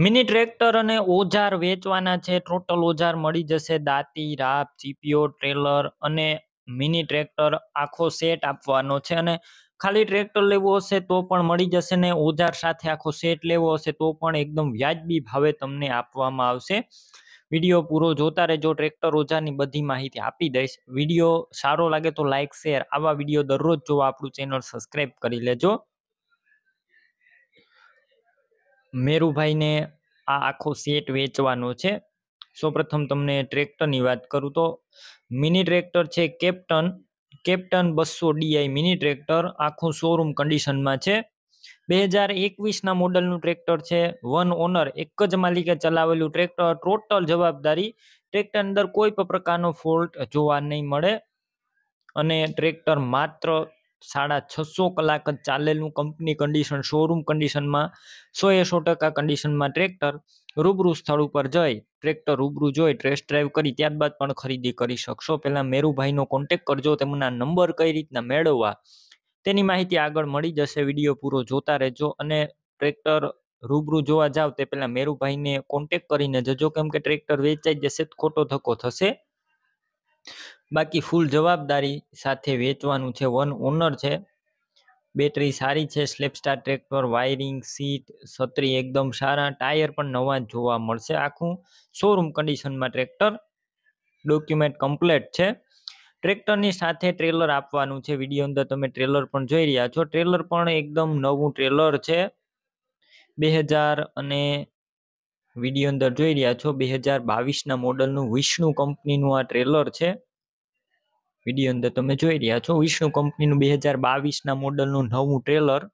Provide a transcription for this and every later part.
mini tractor અને ઓજાર વેચવાના છે ટોટલ ઓજાર મળી જશે દાંતી રાપ ચીપીઓ ટ્રેલર અને મિની ટ્રેક્ટર આખો સેટ આપવાનો છે અને ખાલી ટ્રેક્ટર લેવો હશે તો પણ મળી જશે ને ઓજાર સાથે આખો સેટ લેવો હશે તો પણ એકદમ વ્યાજબી ભાવે તમને આપવામાં આવશે વિડીયો પૂરો જોતા રહેજો ટ્રેક્ટર ઓજારની બધી માહિતી આપી દઈશ વિડીયો સારો લાગે તો લાઇક શેર આવા વિડીયો દરરોજ જોવા આપણું ચેનલ સબસ્ક્રાઈબ કરી લેજો મેરુભાઈને આ આખો સેટ વેચવાનો છે સૌપ્રથમ તમને ટ્રેક્ટરની વાત કરું તો મિની ટ્રેક્ટર છે કેપ્ટન કેપ્ટન બસો ડીઆઈ મિની ટ્રેક્ટર આખું શોરૂમ કન્ડિશનમાં છે બે હજાર એકવીસના મોડલનું ટ્રેક્ટર છે વન ઓનર એક જ માલિકે ચલાવેલું ટ્રેક્ટર ટોટલ જવાબદારી ટ્રેક્ટર અંદર કોઈ પણ પ્રકારનો ફોલ્ટ જોવા નહીં મળે અને ટ્રેક્ટર માત્ર સાડા છસો કલાક જ ચાલેલું કંપની કન્ડિશન શોરૂમ કન્ડિશનમાં સો એ સો ટકા કન્ડિશનમાં ટ્રેક્ટર રૂબરૂ સ્થળ ઉપર જઈ ટ્રેક્ટર રૂબરૂ જોઈ ટ્રેસ ડ્રાઈવ કરી ત્યારબાદ પણ ખરીદી કરી શકશો પહેલાં મેરુભાઈનો કોન્ટેક કરજો તેમના નંબર કઈ રીતના મેળવવા તેની માહિતી આગળ મળી જશે વિડીયો પૂરો જોતા રહેજો અને ટ્રેક્ટર રૂબરૂ જોવા જાવ તે પહેલાં મેરુભાઈને કોન્ટેક કરીને જજો કેમ કે ટ્રેક્ટર વેચાઈ જશે ખોટો ધક્કો થશે બાકી ફૂલ જવાબદારી સાથે વેચવાનું છે વન ઓનર છે બેટરી સારી છે સ્લેપસ્ટાર ટ્રેક્ટર વાયરિંગ સીટ છત્રી એકદમ સારા ટાયર પણ નવા જોવા મળશે આખું શોરૂમ કન્ડિશનમાં ટ્રેક્ટર ડોક્યુમેન્ટ કમ્પ્લેટ છે ટ્રેક્ટરની સાથે ટ્રેલર આપવાનું છે વિડીયો અંદર તમે ટ્રેલર પણ જોઈ રહ્યા છો ટ્રેલર પણ એકદમ નવું ટ્રેલર છે બે હજાર અને વિડીયો અંદર જોઈ રહ્યા છો બે હજાર બાવીસના મોડલનું વિષ્ણુ કંપનીનું આ ટ્રેલર છે વિડીયો અંદર તમે જોઈ રહ્યા છો વિષ્ણુ કંપનીનું બે હજાર બાવીસના મોડલનું નવું ટ્રેલર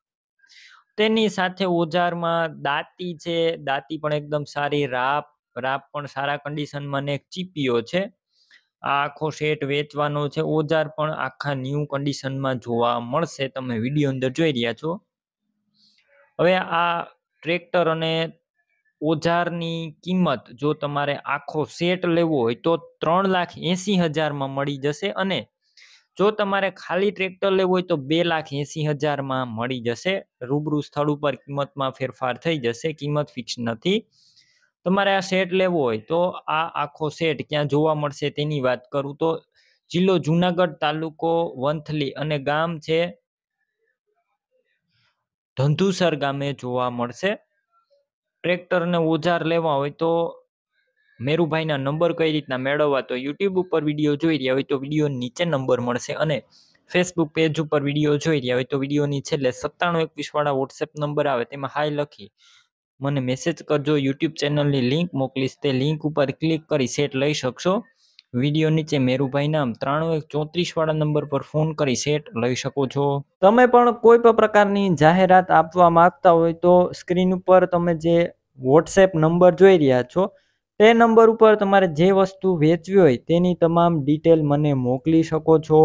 તેની સાથે ઓજારમાં દાંતી છે દાંતી પણ એકદમ સારી રાપ રાપ પણ સારા કન્ડિશનમાં ને એક ચીપીઓ છે આ આખો સેટ વેચવાનો છે ઓજાર પણ આખા ન્યૂ કન્ડિશનમાં જોવા મળશે તમે વિડીયો અંદર જોઈ રહ્યા છો હવે આ ટ્રેક્ટર અને ઓજારની કિંમત જો તમારે આખો સેટ લેવો હોય તો ત્રણ લાખ એંસી હજારમાં મળી જશે અને જો તમારે ખાલી ટ્રેક્ટર લેવું હોય તો બે લાખ એંસી હજારમાં મળી જશે રૂબરૂ સ્થળ ઉપર કિંમતમાં ફેરફાર થઈ જશે કિંમત ફિક્સ નથી તમારે આ સેટ લેવો હોય તો આ આખો સેટ ક્યાં જોવા મળશે તેની વાત કરું તો જિલ્લો જુનાગઢ તાલુકો વંથલી અને ગામ છે ધંધુસર ગામે જોવા મળશે ટ્રેક્ટરને ઓજાર લેવા હોય તો મેરુભાઈના નંબર કઈ રીતના મેળવવા તો યુટ્યુબ ઉપર વિડીયો જોઈ રહ્યા હોય તો વિડીયો નીચે નંબર મળશે અને ફેસબુક પેજ ઉપર વિડીયો જોઈ રહ્યા હોય તો વિડીયોની છેલ્લે સત્તાણું એકવીસવાળા વોટ્સએપ નંબર આવે તેમાં હાય લખી મને મેસેજ કરજો યુટ્યુબ ચેનલની લિંક મોકલીશ તે લિંક ઉપર ક્લિક કરી સેટ લઈ શકશો વિડીયો નીચે મેરુભાઈ નામ ત્રાણું એક ચોત્રીસવાળા નંબર પર ફોન કરી સેટ લઈ શકો છો તમે પણ કોઈ પણ પ્રકારની જાહેરાત આપવા માંગતા હોય તો સ્ક્રીન ઉપર તમે જે વોટ્સએપ નંબર જોઈ રહ્યા છો તે નંબર ઉપર તમારે જે વસ્તુ વેચવી હોય તેની તમામ ડિટેલ મને મોકલી શકો છો